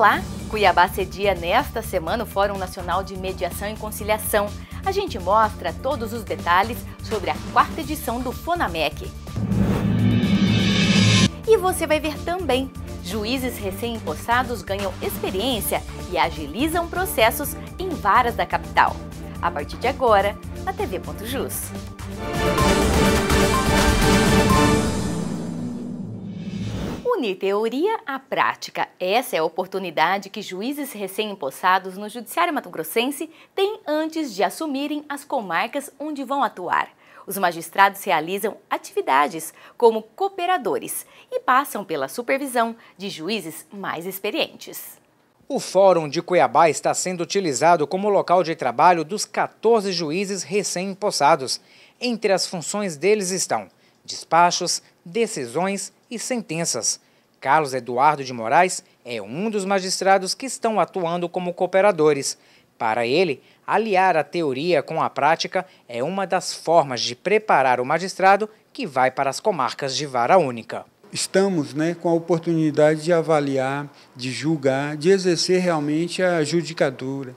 Olá! Cuiabá cedia nesta semana o Fórum Nacional de Mediação e Conciliação. A gente mostra todos os detalhes sobre a quarta edição do FONAMEC. E você vai ver também. Juízes recém impostados ganham experiência e agilizam processos em varas da capital. A partir de agora, na TV.jus. Unir teoria à prática. Essa é a oportunidade que juízes recém-empossados no Judiciário Mato-Grossense têm antes de assumirem as comarcas onde vão atuar. Os magistrados realizam atividades como cooperadores e passam pela supervisão de juízes mais experientes. O Fórum de Cuiabá está sendo utilizado como local de trabalho dos 14 juízes recém-empossados. Entre as funções deles estão despachos, decisões e sentenças. Carlos Eduardo de Moraes é um dos magistrados que estão atuando como cooperadores. Para ele, aliar a teoria com a prática é uma das formas de preparar o magistrado que vai para as comarcas de vara única. Estamos né, com a oportunidade de avaliar, de julgar, de exercer realmente a judicatura.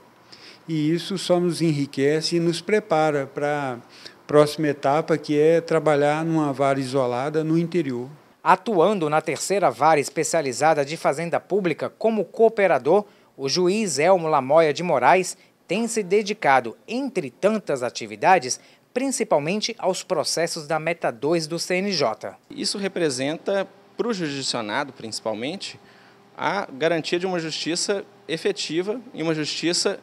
E isso só nos enriquece e nos prepara para próxima etapa, que é trabalhar numa vara isolada no interior. Atuando na terceira vara especializada de Fazenda Pública como cooperador, o juiz Elmo Lamoia de Moraes tem se dedicado, entre tantas atividades, principalmente aos processos da Meta 2 do CNJ. Isso representa, para o jurisdicionado principalmente, a garantia de uma justiça efetiva e uma justiça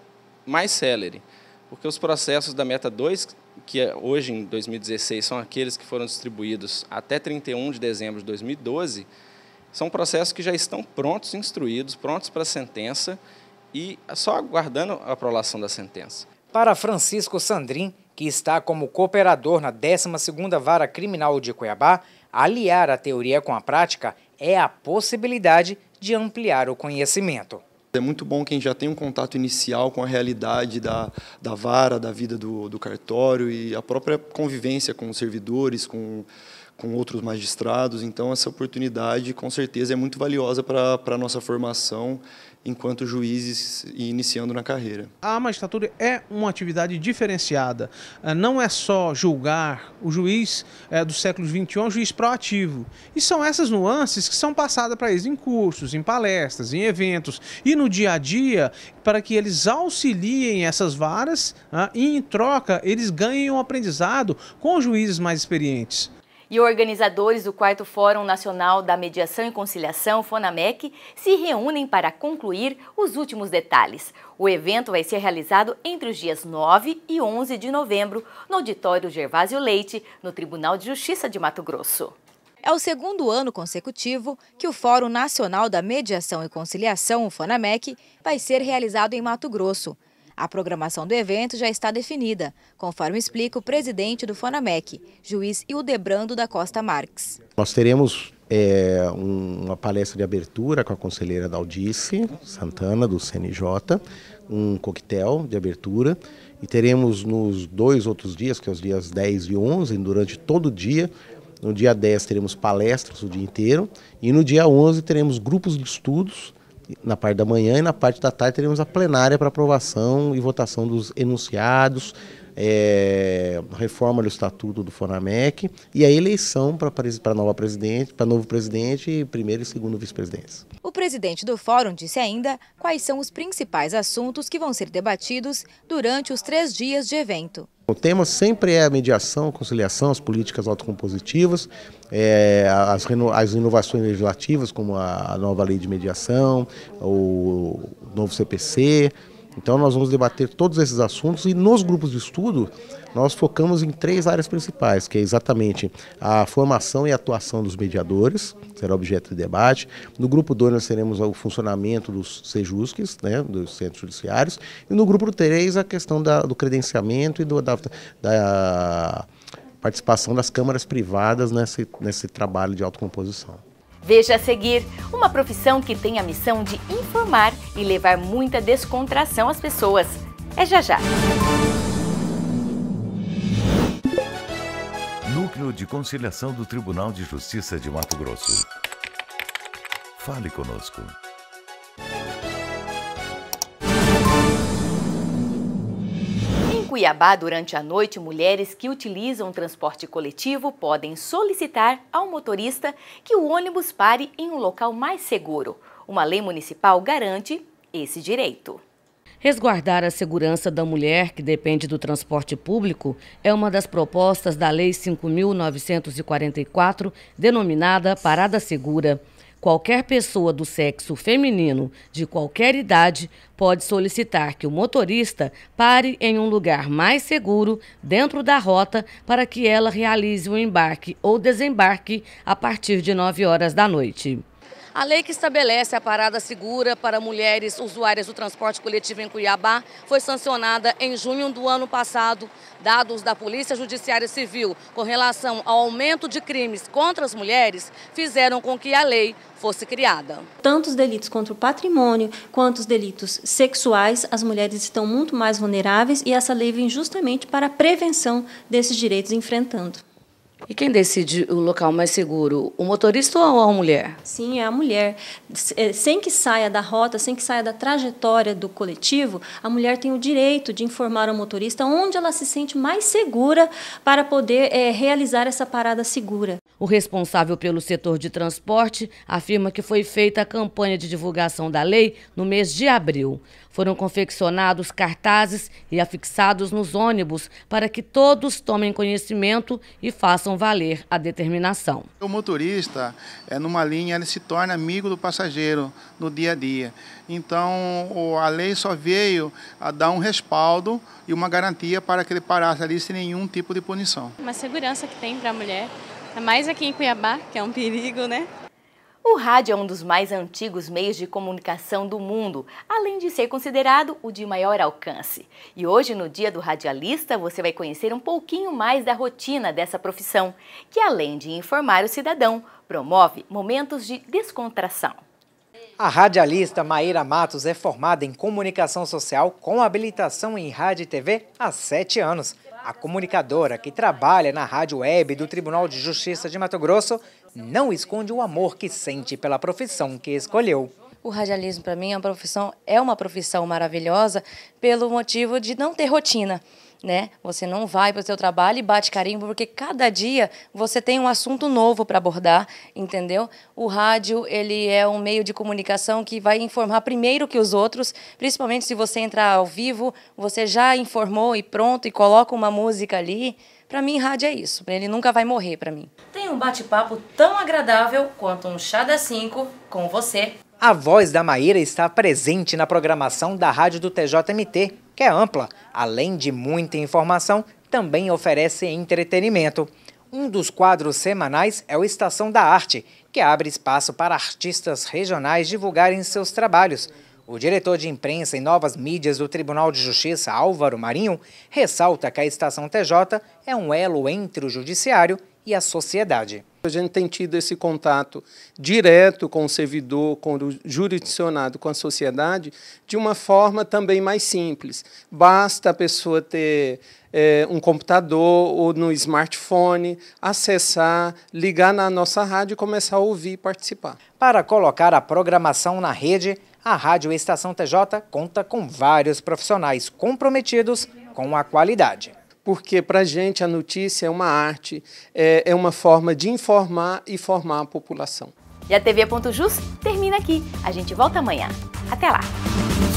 mais célere, porque os processos da Meta 2 que é, hoje em 2016 são aqueles que foram distribuídos até 31 de dezembro de 2012, são processos que já estão prontos, instruídos, prontos para a sentença e só aguardando a prolação da sentença. Para Francisco Sandrin, que está como cooperador na 12ª Vara Criminal de Cuiabá, aliar a teoria com a prática é a possibilidade de ampliar o conhecimento. É muito bom quem já tem um contato inicial com a realidade da, da vara, da vida do, do cartório e a própria convivência com os servidores, com com outros magistrados. Então, essa oportunidade, com certeza, é muito valiosa para a nossa formação enquanto juízes e iniciando na carreira. A magistratura é uma atividade diferenciada. Eh, não é só julgar o juiz é, do século XXI, é um juiz proativo. E são essas nuances que são passadas para eles em cursos, em palestras, em eventos e no dia a dia, para que eles auxiliem essas varas né, e, em troca, eles ganhem um aprendizado com juízes mais experientes e organizadores do 4 Fórum Nacional da Mediação e Conciliação, FONAMEC, se reúnem para concluir os últimos detalhes. O evento vai ser realizado entre os dias 9 e 11 de novembro, no Auditório Gervásio Leite, no Tribunal de Justiça de Mato Grosso. É o segundo ano consecutivo que o Fórum Nacional da Mediação e Conciliação, o FONAMEC, vai ser realizado em Mato Grosso. A programação do evento já está definida, conforme explica o presidente do FONAMEC, juiz Hildebrando da Costa Marques. Nós teremos é, uma palestra de abertura com a conselheira da Santana, do CNJ, um coquetel de abertura, e teremos nos dois outros dias, que são é os dias 10 e 11, durante todo o dia, no dia 10 teremos palestras o dia inteiro, e no dia 11 teremos grupos de estudos, na parte da manhã e na parte da tarde teremos a plenária para aprovação e votação dos enunciados, é, reforma do estatuto do Fonamec e a eleição para nova presidente, para novo presidente, primeiro e segundo vice-presidentes. O presidente do fórum disse ainda quais são os principais assuntos que vão ser debatidos durante os três dias de evento. O tema sempre é a mediação, a conciliação, as políticas autocompositivas, é, as, as, inovações legislativas, como a, a, nova lei de mediação, o novo CPC, então nós vamos debater todos esses assuntos e nos grupos de estudo nós focamos em três áreas principais, que é exatamente a formação e atuação dos mediadores, será objeto de debate. No grupo 2 nós teremos o funcionamento dos sejusques, né, dos centros judiciários, e no grupo 3 a questão da, do credenciamento e do, da, da participação das câmaras privadas nesse, nesse trabalho de autocomposição. Veja a seguir uma profissão que tem a missão de informar e levar muita descontração às pessoas. É já já. Núcleo de Conciliação do Tribunal de Justiça de Mato Grosso. Fale conosco. Cuiabá, durante a noite, mulheres que utilizam transporte coletivo podem solicitar ao motorista que o ônibus pare em um local mais seguro. Uma lei municipal garante esse direito. Resguardar a segurança da mulher que depende do transporte público é uma das propostas da Lei 5.944, denominada Parada Segura. Qualquer pessoa do sexo feminino, de qualquer idade, pode solicitar que o motorista pare em um lugar mais seguro dentro da rota para que ela realize o embarque ou desembarque a partir de 9 horas da noite. A lei que estabelece a parada segura para mulheres usuárias do transporte coletivo em Cuiabá foi sancionada em junho do ano passado. Dados da Polícia Judiciária Civil com relação ao aumento de crimes contra as mulheres fizeram com que a lei fosse criada. Tanto os delitos contra o patrimônio quanto os delitos sexuais, as mulheres estão muito mais vulneráveis e essa lei vem justamente para a prevenção desses direitos enfrentando. E quem decide o local mais seguro, o motorista ou a mulher? Sim, é a mulher. É, sem que saia da rota, sem que saia da trajetória do coletivo, a mulher tem o direito de informar ao motorista onde ela se sente mais segura para poder é, realizar essa parada segura. O responsável pelo setor de transporte afirma que foi feita a campanha de divulgação da lei no mês de abril. Foram confeccionados cartazes e afixados nos ônibus para que todos tomem conhecimento e façam valer a determinação. O motorista, é, numa linha, ele se torna amigo do passageiro no dia a dia. Então, a lei só veio a dar um respaldo e uma garantia para que ele parasse ali sem nenhum tipo de punição. Uma segurança que tem para a mulher, mais aqui em Cuiabá, que é um perigo, né? O rádio é um dos mais antigos meios de comunicação do mundo, além de ser considerado o de maior alcance. E hoje, no Dia do Radialista, você vai conhecer um pouquinho mais da rotina dessa profissão, que além de informar o cidadão, promove momentos de descontração. A radialista Maíra Matos é formada em comunicação social com habilitação em rádio e TV há sete anos. A comunicadora, que trabalha na rádio web do Tribunal de Justiça de Mato Grosso, não esconde o amor que sente pela profissão que escolheu. O radialismo, para mim, é uma profissão, é uma profissão maravilhosa pelo motivo de não ter rotina. Né? Você não vai para o seu trabalho e bate carimbo, porque cada dia você tem um assunto novo para abordar, entendeu? O rádio, ele é um meio de comunicação que vai informar primeiro que os outros, principalmente se você entrar ao vivo, você já informou e pronto, e coloca uma música ali, para mim, rádio é isso. Ele nunca vai morrer para mim. Tem um bate-papo tão agradável quanto um chá da 5 com você. A voz da Maíra está presente na programação da rádio do TJMT, que é ampla. Além de muita informação, também oferece entretenimento. Um dos quadros semanais é o Estação da Arte, que abre espaço para artistas regionais divulgarem seus trabalhos. O diretor de imprensa e novas mídias do Tribunal de Justiça, Álvaro Marinho, ressalta que a estação TJ é um elo entre o judiciário e a sociedade. A gente tem tido esse contato direto com o servidor, com o jurisdicionado, com a sociedade, de uma forma também mais simples. Basta a pessoa ter é, um computador ou no smartphone, acessar, ligar na nossa rádio e começar a ouvir e participar. Para colocar a programação na rede, a Rádio Estação TJ conta com vários profissionais comprometidos com a qualidade porque para a gente a notícia é uma arte, é, é, uma forma de informar e formar a população. E a TV Ponto Jus termina aqui. A gente volta amanhã. Até lá!